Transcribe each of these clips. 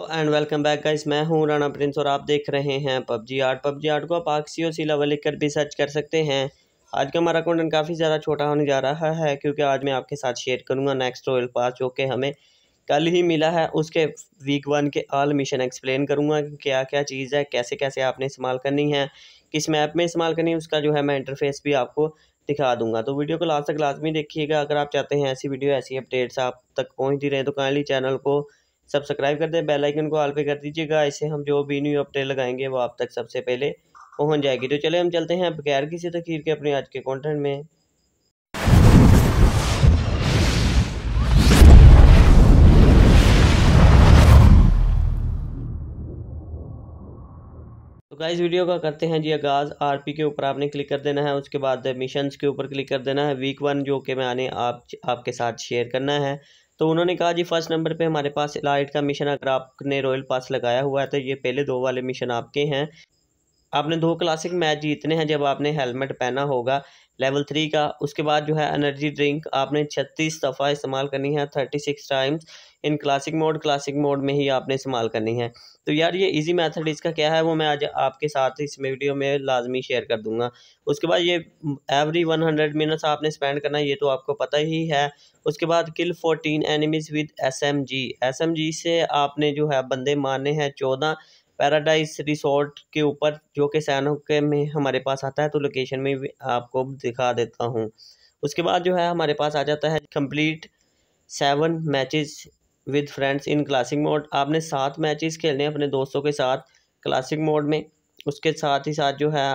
and welcome back guys मैं हूं Rana Prince और आप देख रहे हैं पबजी आर्ट पबजी आर्ट को आप आक्सी और सिलावा लिखकर भी सर्च कर सकते हैं आज का हमारा कंटेंट काफ़ी ज़्यादा छोटा होने जा रहा है क्योंकि आज मैं आपके साथ शेयर करूंगा नेक्स्ट रॉयल पास जो कि हमें कल ही मिला है उसके वीक वन के आल मिशन एक्सप्लेन करूँगा कि क्या क्या चीज़ है कैसे कैसे आपने इस्तेमाल करनी है किस मैप में इस्तेमाल करनी है उसका जो है मैं इंटरफेस भी आपको दिखा दूंगा तो वीडियो को लास्ट तक लाजमी देखिएगा अगर आप चाहते हैं ऐसी वीडियो ऐसी अपडेट्स आप तक पहुँचती रहें तो काइंडली चैनल को सब्सक्राइब कर दें बेल आइकन को ऑल पे कर दीजिएगा ऐसे हम जो भी न्यू अपडेट लगाएंगे वो आप तक सबसे पहले पहुंच जाएगी तो चले हम चलते हैं बगैर किसी तकीर के अपने आज के कॉन्टेंट में तो गाइस वीडियो का करते हैं जी आगाज़ आरपी के ऊपर आपने क्लिक कर देना है उसके बाद मिशंस के ऊपर क्लिक कर देना है वीक वन जो कि मैंने आप आपके साथ शेयर करना है तो उन्होंने कहा जी फर्स्ट नंबर पे हमारे पास इलाइट का मिशन अगर आपने रॉयल पास लगाया हुआ है तो ये पहले दो वाले मिशन आपके हैं आपने दो क्लासिक मैच जीतने हैं जब आपने हेलमेट पहना होगा लेवल थ्री का उसके बाद जो है एनर्जी ड्रिंक आपने छत्तीस दफ़ा इस्तेमाल करनी है thirty six times in classic mode classic mode में ही आपने इस्तेमाल करनी है तो यार ये इजी मेथड इसका क्या है वो मैं आज आपके साथ इस वीडियो में लाजमी शेयर कर दूंगा उसके बाद ये एवरी वन हंड्रेड मिनट्स आपने स्पेंड करना है ये तो आपको पता ही है उसके बाद kill fourteen enemies with S M G S M G से आपने जो है बंदे मारने हैं चौदह पैराडाइज रिसोर्ट के ऊपर जो कि सैनो के में हमारे पास आता है तो लोकेशन में भी आपको दिखा देता हूँ उसके बाद जो है हमारे पास आ जाता है complete seven matches with friends in classic mode आपने सात मैचेस खेलने अपने दोस्तों के साथ क्लासिक मोड में उसके साथ ही साथ जो है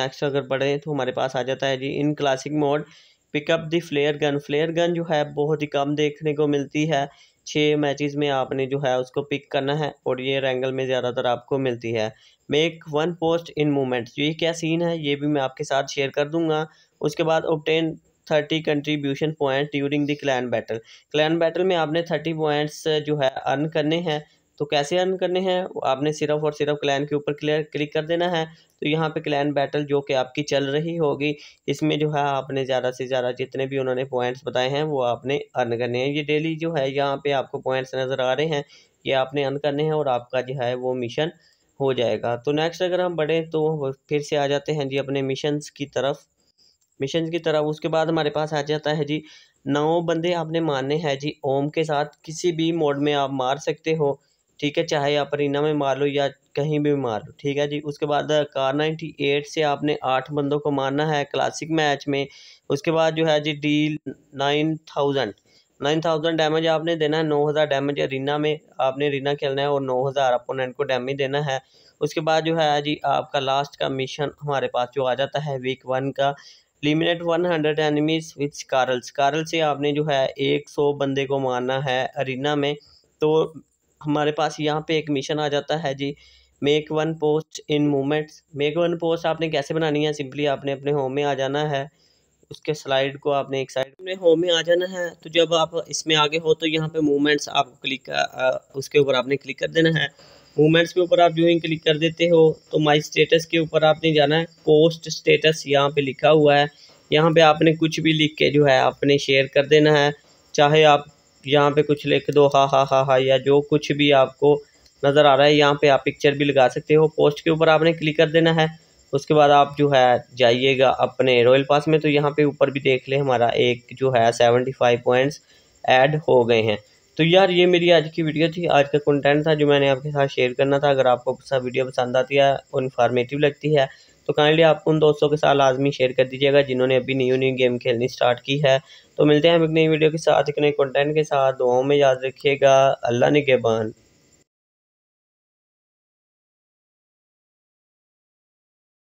नेक्स्ट अगर पढ़ें तो हमारे पास आ जाता है जी in classic mode pickup the flare gun flare gun जो है बहुत ही कम देखने को मिलती है छः मैचेस में आपने जो है उसको पिक करना है और ये रेंगल में ज़्यादातर आपको मिलती है make one post in movements ये क्या सीन है ये भी मैं आपके साथ शेयर कर दूंगा उसके बाद obtain thirty contribution point during the clan battle clan battle में आपने थर्टी पॉइंट्स जो है अर्न करने हैं तो कैसे अर्न करने हैं आपने सिर्फ और सिर्फ क्लैन के ऊपर क्लियर क्लिक कर देना है तो यहाँ पे क्लैन बैटल जो कि आपकी चल रही होगी इसमें जो है आपने ज़्यादा से ज़्यादा जितने भी उन्होंने पॉइंट्स बताए हैं वो आपने अर्न करने हैं ये डेली जो है यहाँ पर आपको पॉइंट्स नज़र आ रहे हैं ये आपने अर्न करने हैं और आपका जो है वो मिशन हो जाएगा तो नेक्स्ट अगर हम बढ़ें तो फिर से आ जाते हैं जी अपने मिशन की तरफ मिशन की तरफ उसके बाद हमारे पास आ जाता है जी नौ बंदे आपने मारने हैं जी ओम के साथ किसी भी मोड में आप मार सकते हो ठीक है चाहे आप रीना में मार लो या कहीं भी मार लो ठीक है जी उसके बाद कार नाइन्टी एट से आपने आठ बंदों को मारना है क्लासिक मैच में उसके बाद जो है जी डी nine thousand nine thousand damage आपने देना है नौ हज़ार डैमेज रीना में आपने रीना खेलना है और नौ हज़ार अपोनेंट को डैमेज देना है उसके बाद जो है जी आपका लास्ट का मिशन हमारे पास जो आ जाता है वीक वन का eliminate one hundred enemies with SCAR L SCAR L से आपने जो है एक सौ बंदे को मारना है अरीना में तो हमारे पास यहाँ पे एक मिशन आ जाता है जी make one post in moments make one post आपने कैसे बनानी है सिंपली आपने अपने होम में आ जाना है उसके स्लाइड को आपने एक साइड में होम में आ जाना है तो जब आप इसमें आगे हो तो यहाँ पे मूवमेंट्स आपको क्लिक उसके ऊपर आपने क्लिक कर देना है मूवमेंट्स के ऊपर आप जो ही क्लिक कर देते हो तो माई स्टेटस के ऊपर आपने जाना है पोस्ट स्टेटस यहाँ पे लिखा हुआ है यहाँ पे आपने कुछ भी लिख के जो है आपने शेयर कर देना है चाहे आप यहाँ पे कुछ लिख दो हा हा हा हा या जो कुछ भी आपको नज़र आ रहा है यहाँ पे आप पिक्चर भी लगा सकते हो पोस्ट के ऊपर आपने क्लिक कर देना है उसके बाद आप जो है जाइएगा अपने रॉयल पास में तो यहाँ पे ऊपर भी देख ले हमारा एक जो है सेवेंटी फाइव पॉइंट्स ऐड हो गए हैं तो यार ये मेरी आज की वीडियो थी आज का कंटेंट था जो मैंने आपके साथ शेयर करना था अगर आपको वीडियो पसंद आती है और इन्फॉर्मेटिव लगती है तो काइंडली आप उन दोस्तों के साथ लाजमी शेयर कर दीजिएगा जिन्होंने अभी न्यू न्यू गेम खेलनी स्टार्ट की है तो मिलते हैं हम एक नई वीडियो के साथ एक नए कंटेंट के साथ दुआओं में याद रखिएगा अल्लाह बान